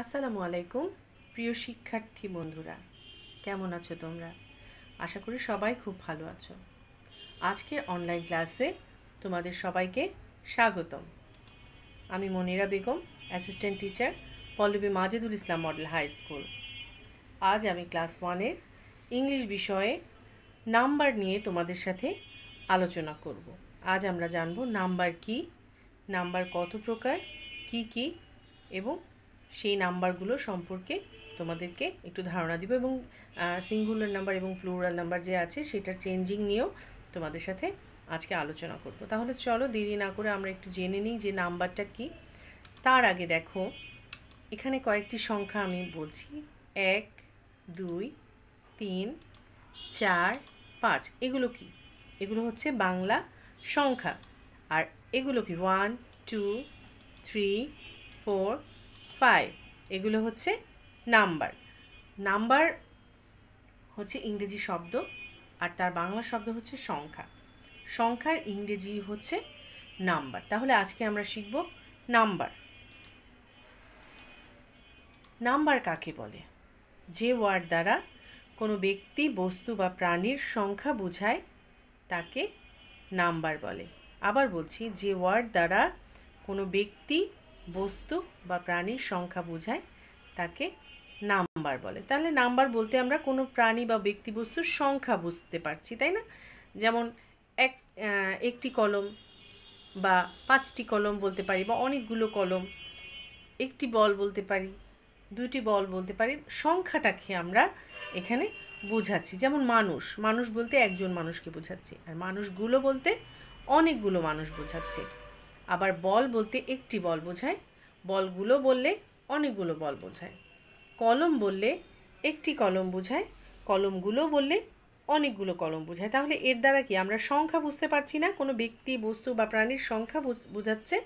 আসসালামু আলাইকুম প্রিয় শিক্ষার্থী বন্ধুরা কেমন আছো তোমরা আশা করি সবাই খুব ভালো আছো আজকের অনলাইন ক্লাসে তোমাদের সবাইকে স্বাগতম আমি Monira Begum assistant teacher Pallabi Majedul Islam model high school আজ আমি ক্লাস ওয়ানের ইংলিশ বিষয়ে নাম্বার নিয়ে তোমাদের সাথে আলোচনা করব আজ আমরা জানব নাম্বার কি নাম্বার কত প্রকার কি কি এবং সেই নাম্বারগুলো সম্পর্কে তোমাদেরকে একটু ধারণা দিব এবং সিঙ্গুলার নাম্বার এবং প্লুরাল নাম্বার যে আছে সেটার চেঞ্জিং নিয়েও তোমাদের সাথে আজকে আলোচনা করব তাহলে চলো দেরি না করে আমরা একটু জেনে নিই যে নাম্বারটা কি তার আগে দেখো এখানে কয়েকটি সংখ্যা আমি বলছি এক দুই তিন চার পাঁচ এগুলো কি এগুলো হচ্ছে বাংলা সংখ্যা আর এগুলো কি one two three four five এগুলো হচ্ছে নাম্বার নাম্বার হচ্ছে ইংরেজি শব্দ আর তার বাংলা শব্দ হচ্ছে সংখ্যা সংখ্যার ইংরেজি হচ্ছে নাম্বার তাহলে আজকে আমরা শিখব নাম্বার নাম্বার কাকে বলে যে ওয়ার্ড দ্বারা কোনো ব্যক্তি বস্তু বা প্রাণীর সংখ্যা বোঝায় তাকে নাম্বার বলে আবার বলছি যে ওয়ার্ড দ্বারা কোনো ব্যক্তি বস্তু বা প্রাণীর সংখ্যা বোঝায় তাকে নাম্বার বলে তাহলে নাম্বার বলতে আমরা কোনো প্রাণী বা ব্যক্তি বস্তুর সংখ্যা বুঝতে পারছি তাই না যেমন এক একটি কলম বা পাঁচটি কলম বলতে পারি বা অনেকগুলো কলম একটি বল বলতে পারি দুটি বল বলতে পারি সংখ্যাটাকে আমরা এখানে বোঝাচ্ছি যেমন মানুষ মানুষ বলতে একজন মানুষকে বোঝাচ্ছি আর মানুষগুলো বলতে অনেকগুলো মানুষ বোঝাচ্ছে আবার বল বলতে একটি বল বোঝায় বলগুলো বললে অনেকগুলো বল বোঝায় কলম বললে একটি কলম বোঝায় কলমগুলো বললে অনেকগুলো কলম বোঝায় তাহলে এর দ্বারা কি আমরা সংখ্যা বুঝতে পারছি না কোনো ব্যক্তি বস্তু বা প্রাণীর সংখ্যা বোঝাচ্ছে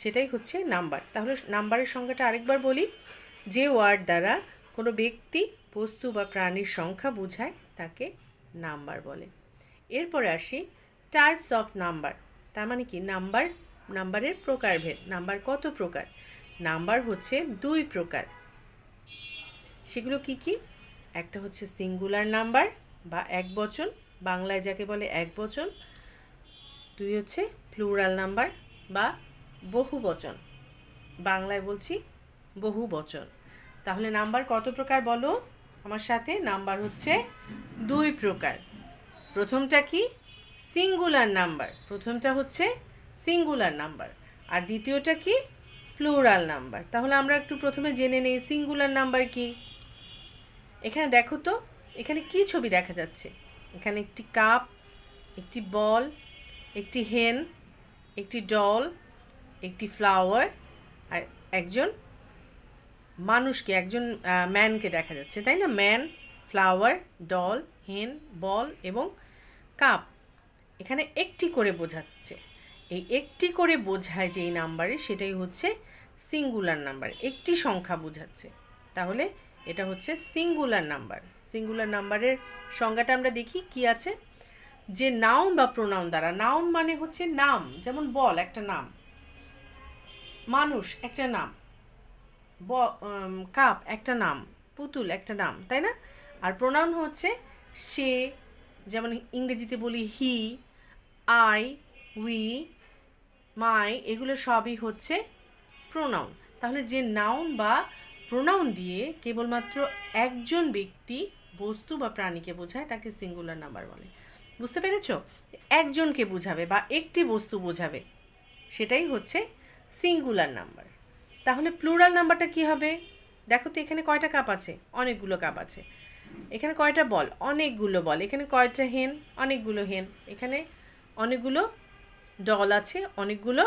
সেটাই হচ্ছে নাম্বার তাহলে নাম্বারের সংখ্যাটা আরেকবার বলি যে ওয়ার্ড দ্বারা কোনো ব্যক্তি বস্তু বা প্রাণীর সংখ্যা বোঝায় তাকে নাম্বার বলে এরপরে আসি টাইপস অফ নাম্বার তার মানে কি নাম্বার নাম্বারের প্রকারভেদ নাম্বার কত প্রকার নাম্বার হচ্ছে দুই প্রকার সেগুলো কি কি একটা হচ্ছে সিঙ্গুলার নাম্বার বা এক বচন বাংলায় যাকে বলে এক বচন দুই হচ্ছে প্লুরাল নাম্বার বা বহু বচন বাংলায় বলছি বহু বচন তাহলে নাম্বার কত প্রকার বলো আমার সাথে নাম্বার হচ্ছে দুই প্রকার প্রথমটা কি সিঙ্গুলার নাম্বার প্রথমটা হচ্ছে সিঙ্গুলার নাম্বার আর দ্বিতীয়টা কি প্লুরাল নাম্বার তাহলে আমরা একটু প্রথমে জেনে নেই সিঙ্গুলার নাম্বার কি এখানে দেখো তো এখানে কি ছবি দেখা যাচ্ছে এখানে একটি কাপ একটি বল একটি হেন একটি ডল একটি ফ্লাওয়ার আর একজন মানুষকে একজন ম্যানকে দেখা যাচ্ছে তাই না ম্যান ফ্লাওয়ার ডল হেন বল এবং কাপ এখানে একটি করে বোঝাচ্ছে এই একটি করে বোঝায় যে এই নাম্বারে সেটাই হচ্ছে সিঙ্গুলার নাম্বার একটি সংখ্যা বোঝাচ্ছে তাহলে এটা হচ্ছে সিঙ্গুলার নাম্বার সিঙ্গুলার নাম্বারের সংজ্ঞাটা আমরা দেখি কি আছে যে নাউন বা প্রোনাউন দ্বারা নাউন মানে হচ্ছে নাম যেমন বল একটা নাম মানুষ একটা নাম ব কাপ একটা নাম পুতুল একটা নাম তাই না আর প্রোনাউন হচ্ছে সে যেমন ইংরেজিতে বলি হি আই উই মাই এগুলো সবই হচ্ছে প্রোনাউন তাহলে যে নাউন বা প্রোনাউন দিয়ে কেবলমাত্র একজন ব্যক্তি বস্তু বা প্রাণীকে বোঝায় তাকে সিঙ্গুলার নাম্বার বলে বুঝতে পেরেছ একজনকে বোঝাবে বা একটি বস্তু বোঝাবে সেটাই হচ্ছে সিঙ্গুলার নাম্বার তাহলে প্লুরাল নাম্বারটা কি হবে দেখো তো এখানে কয়টা কাপ আছে অনেকগুলো কাপ আছে এখানে কয়টা বল অনেকগুলো বল এখানে কয়টা হেন অনেকগুলো হেন এখানে অনেকগুলো ডল আছে অনেকগুলো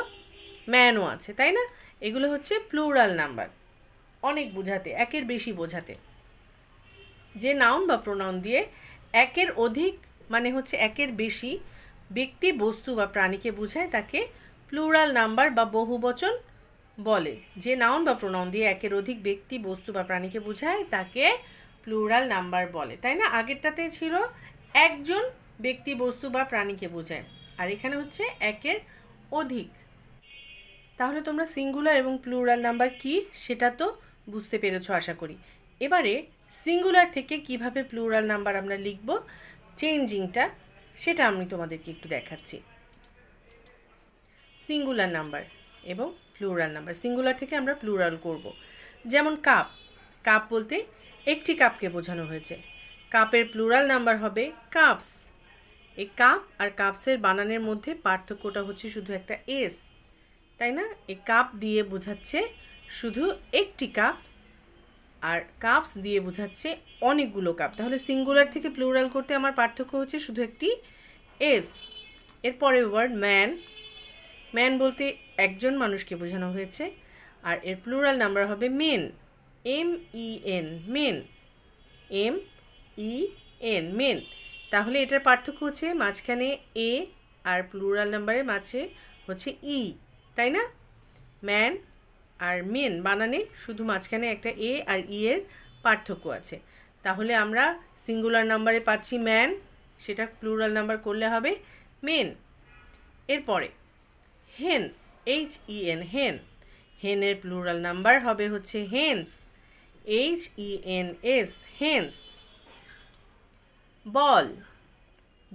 ম্যানও আছে তাই না এগুলো হচ্ছে প্লুরাল নাম্বার অনেক বোঝাতে একের বেশি বোঝাতে যে নাউন বা প্রোনাউন দিয়ে একের অধিক মানে হচ্ছে একের বেশি ব্যক্তি বস্তু বা প্রাণীকে বোঝায় তাকে প্লুরাল নাম্বার বা বহুবচন বলে যে নাউন বা প্রোনাউন দিয়ে একের অধিক ব্যক্তি বস্তু বা প্রাণীকে বোঝায় তাকে প্লুরাল নাম্বার বলে তাই না আগেরটাতে ছিল একজন ব্যক্তি বস্তু বা প্রাণীকে বোঝায় আর এখানে হচ্ছে একের অধিক তাহলে তোমরা সিঙ্গুলার এবং প্লুরাল নাম্বার কি সেটা তো বুঝতে পেরেছ আশা করি এবারে সিঙ্গুলার থেকে কিভাবে প্লুরাল নাম্বার আমরা লিখব চেঞ্জিংটা সেটা আমি তোমাদেরকে একটু দেখাচ্ছি সিঙ্গুলার নাম্বার এবং প্লুরাল নাম্বার সিঙ্গুলার থেকে আমরা প্লুরাল করব। যেমন কাপ কাপ বলতে একটি কাপকে বোঝানো হয়েছে কাপের প্লুরাল নাম্বার হবে কাপস এই কাপ আর কাপসের বানানের মধ্যে পার্থক্যটা হচ্ছে শুধু একটা এস তাই না এই কাপ দিয়ে বোঝাচ্ছে শুধু একটি কাপ আর কাপস দিয়ে বোঝাচ্ছে অনেকগুলো কাপ তাহলে সিঙ্গুলার থেকে প্লুরাল করতে আমার পার্থক্য হচ্ছে শুধু একটি এস এরপরে ওয়ার্ড ম্যান ম্যান বলতে একজন মানুষকে বোঝানো হয়েছে আর এর প্লুরাল নাম্বার হবে men M E N men M E N men তাহলে এটার পার্থক্য হচ্ছে মাঝখানে এ আর প্লুরাল নাম্বারের মাঝে হচ্ছে ই তাই না ম্যান আর মেন বানানে শুধু মাঝখানে একটা এ আর ই এর পার্থক্য আছে তাহলে আমরা সিঙ্গুলার নাম্বারে পাচ্ছি ম্যান সেটা প্লুরাল নাম্বার করলে হবে মেন এরপরে হেন এইচ ই এন হেন হেনের প্লুরাল নাম্বার হবে হচ্ছে hens H E e N S hens ball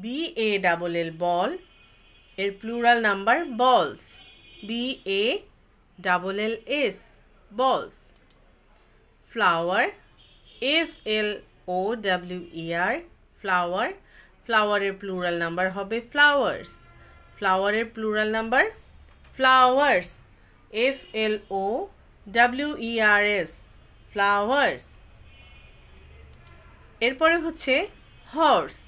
B A double L ball এর plural number balls B A double L S balls flower F L O W R flower ফ্লাওয়ারের plural number হবে flowers ফ্লাওয়ারের plural number flowers F L O W R S flowers এরপরে হচ্ছে horse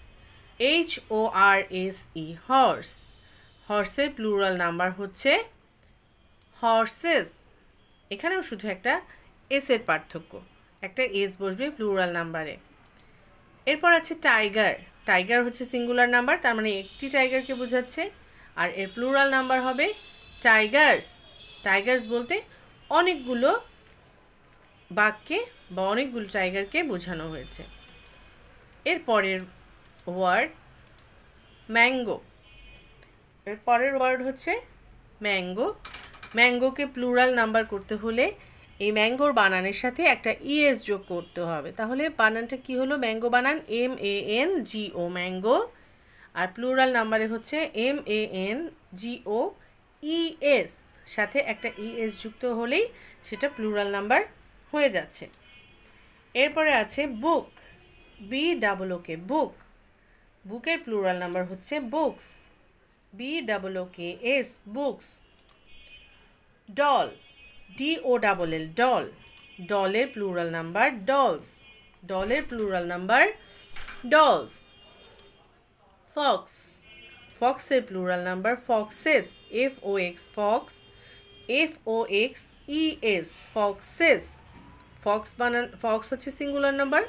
H O R S E horse হর্সের plural number হচ্ছে horses এখানেও শুধু একটা এসের পার্থক্য একটা এস বসবে প্লুরাল নাম্বারে এরপর আছে টাইগার টাইগার হচ্ছে সিঙ্গুলার নাম্বার তার মানে একটি টাইগারকে বোঝাচ্ছে আর এর প্লুরাল নাম্বার হবে টাইগার্স টাইগার্স বলতে অনেকগুলো বাঘকে বা অনেকগুলো টাইগারকে বোঝানো হয়েছে এর পরের ওয়ার্ড ম্যাঙ্গো এর পরের ওয়ার্ড হচ্ছে ম্যাঙ্গো ম্যাঙ্গোকে প্লুরাল নাম্বার করতে হলে এই ম্যাঙ্গোর বানানের সাথে একটা ইএস যোগ করতে হবে তাহলে বানানটা কি হলো ম্যাঙ্গো বানান M A N G O mango আর প্লুরাল নাম্বারে হচ্ছে M A N G O E S সাথে একটা ইএস যুক্ত হলেই সেটা প্লুরাল নাম্বার হয়ে যাচ্ছে এরপরে আছে বুক বি ডাবল ওকে বুক বুকের প্লুরাল নাম্বার হচ্ছে books B double O K S books doll D O double L doll ডলের প্লুরাল নাম্বার ডলস ডলের প্লুরাল নাম্বার ডলস ফক্স ফক্সের plural number foxes F O X fox F O X E S foxes fox বানান fox হচ্ছে singular number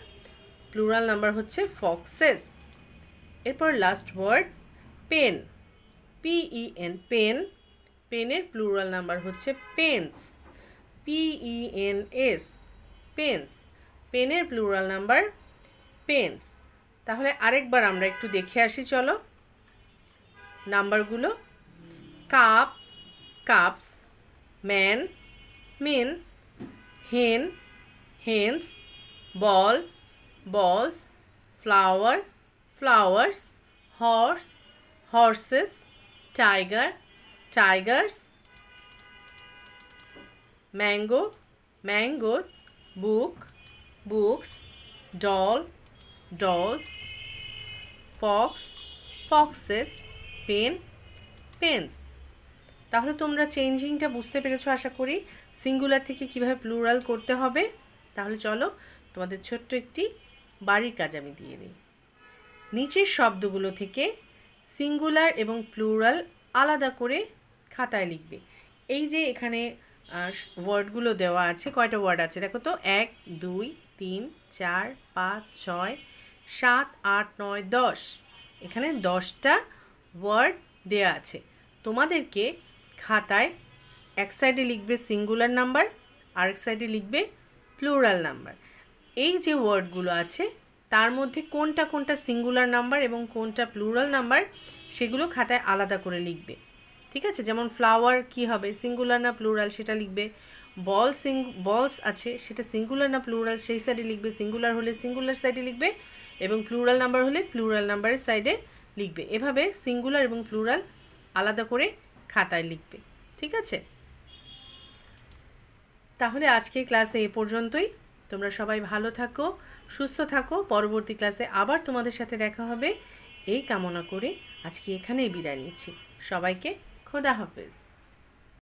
plural number হচ্ছে foxes এরপর last word pen P E N pen পেনের plural number হচ্ছে pens P E N S pens পেনের plural number pens তাহলে আরেকবার আমরা একটু দেখে আসি চলো নাম্বারগুলো cup cups man men hen hens ball balls, flower, flowers, horse, horses, tiger, tigers, mango, mangoes, book, books, doll, dolls, fox, foxes, pen, pens. তাহলে তোমরা চেঞ্জিংটা বুঝতে পেরেছো আশা করি সিঙ্গুলার থেকে কিভাবে প্লুরাল করতে হবে তাহলে চলো তোমাদের ছোট্ট একটি বাড়ির কাজ আমি দিয়ে দিই নিচের শব্দগুলো থেকে সিঙ্গুলার এবং প্লুরাল আলাদা করে খাতায় লিখবে এই যে এখানে ওয়ার্ডগুলো দেওয়া আছে কয়টা ওয়ার্ড আছে দেখো তো এক দুই তিন চার পাঁচ ছয় সাত আট নয় দশ এখানে দশটা ওয়ার্ড দেওয়া আছে তোমাদেরকে খাতায় এক সাইডে লিখবে সিঙ্গুলার নাম্বার আরেক সাইডে লিখবে প্লুরাল নাম্বার এই যে ওয়ার্ডগুলো আছে তার মধ্যে কোনটা কোনটা সিঙ্গুলার নাম্বার এবং কোনটা প্লুরাল নাম্বার সেগুলো খাতায় আলাদা করে লিখবে ঠিক আছে যেমন ফ্লাওয়ার কি হবে সিঙ্গুলার না প্লুরাল সেটা লিখবে বল সিং বলস আছে সেটা সিঙ্গুলার না প্লুরাল সেই সাইডে লিখবে সিঙ্গুলার হলে সিঙ্গুলার সাইডে লিখবে এবং প্লুরাল নাম্বার হলে প্লুরাল নাম্বারের সাইডে লিখবে এভাবে সিঙ্গুলার এবং প্লুরাল আলাদা করে খাতায় লিখবে ঠিক আছে তাহলে আজকে ক্লাসে এ পর্যন্তই তোমরা সবাই ভালো থাকো সুস্থ থাকো পরবর্তী ক্লাসে আবার তোমাদের সাথে দেখা হবে এই কামনা করে আজকে এখানেই বিদায় নিচ্ছি সবাইকে খোদা হাফেজ